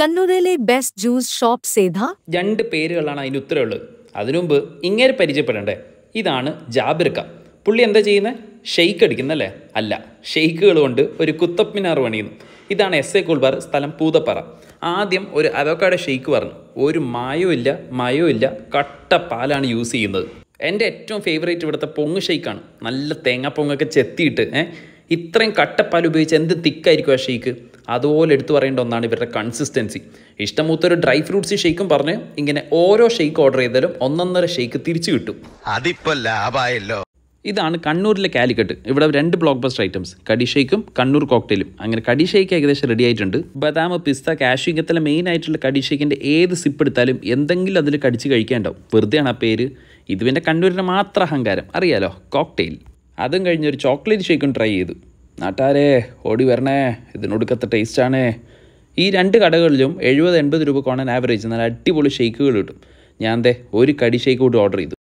കണ്ണൂരിലെ best juice shop സേധ രണ്ട് പേരുകളാണ് അതിന് ഉത്തരവുള്ളത് അതിനുമുമ്പ് ഇങ്ങനെ പരിചയപ്പെടേണ്ടേ ഇതാണ് ജാബിർക്ക പുള്ളി എന്താ ചെയ്യുന്നത് ഷെയ്ക്ക് അടിക്കുന്നല്ലേ അല്ല ഷെയ്ക്കുകൾ കൊണ്ട് ഒരു കുത്തപ്പിനാർ പണിയുന്നു ഇതാണ് എസ് എ കുൾബാർ സ്ഥലം പൂതപ്പാറ ആദ്യം ഒരു അവക്കാട് ഷെയ്ക്ക് പറഞ്ഞു ഒരു മായോ ഇല്ല മായോ ഇല്ല കട്ട പാലാണ് യൂസ് ചെയ്യുന്നത് എൻ്റെ ഏറ്റവും ഫേവറേറ്റ് ഇവിടുത്തെ പൊങ്ങ് ഷെയ്ക്കാണ് നല്ല തേങ്ങാപ്പൊങ്ങൊക്കെ ചെത്തിയിട്ട് ഏഹ് ഇത്രയും കട്ടപ്പാൽ ഉപയോഗിച്ച് എന്ത് തിക്കായിരിക്കും ആ ഷെയ്ക്ക് അതുപോലെ എടുത്തു പറയേണ്ട ഒന്നാണ് ഇവരുടെ കൺസിസ്റ്റൻസി ഇഷ്ടമൂത്തൊരു ഡ്രൈ ഫ്രൂട്ട്സ് ഷെയ്ക്കും പറഞ്ഞ് ഇങ്ങനെ ഓരോ ഷെയ്ക്ക് ഓർഡർ ചെയ്താലും ഒന്നൊന്നര ഷെയ്ക്ക് തിരിച്ചു കിട്ടും അതിപ്പോ ലാഭായല്ലോ ഇതാണ് കണ്ണൂരിലെ കാലിക്കട്ട് ഇവിടെ രണ്ട് ബ്ലോക്ക് ബസ്റ്റർ ഐറ്റംസ് കടി ഷേക്കും കണ്ണൂർ കോക്ടെയിലും അങ്ങനെ കടി ഷേക്ക് ഏകദേശം റെഡി ആയിട്ടുണ്ട് ബദാം പിസ്ത കാഷ്യൂ ഇങ്ങനത്തെ മെയിൻ ആയിട്ടുള്ള കടി ഷേക്കിൻ്റെ ഏത് സിപ്പ് എടുത്താലും എന്തെങ്കിലും അതിൽ കടിച്ച് ഉണ്ടാവും വെറുതെയാണ് ആ പേര് ഇതുവിൻ്റെ കണ്ണൂരിൻ്റെ മാത്രം അഹങ്കാരം അറിയാലോ കോക്ടെയിൽ അതും കഴിഞ്ഞൊരു ചോക്ലേറ്റ് ഷേക്കും ട്രൈ ചെയ്തു നാട്ടാരെ ഓടി വരണേ ഇതിനൊടുക്കത്തെ ടേസ്റ്റാണ് ഈ രണ്ട് കടകളിലും എഴുപത് എൺപത് രൂപക്കാണ് ആവറേജ് നല്ല അടിപൊളി ഷേക്കുകൾ കിട്ടും ഞാൻ ദേ ഒരു കടി ഷേക്ക് കൂടി ഓർഡർ ചെയ്തു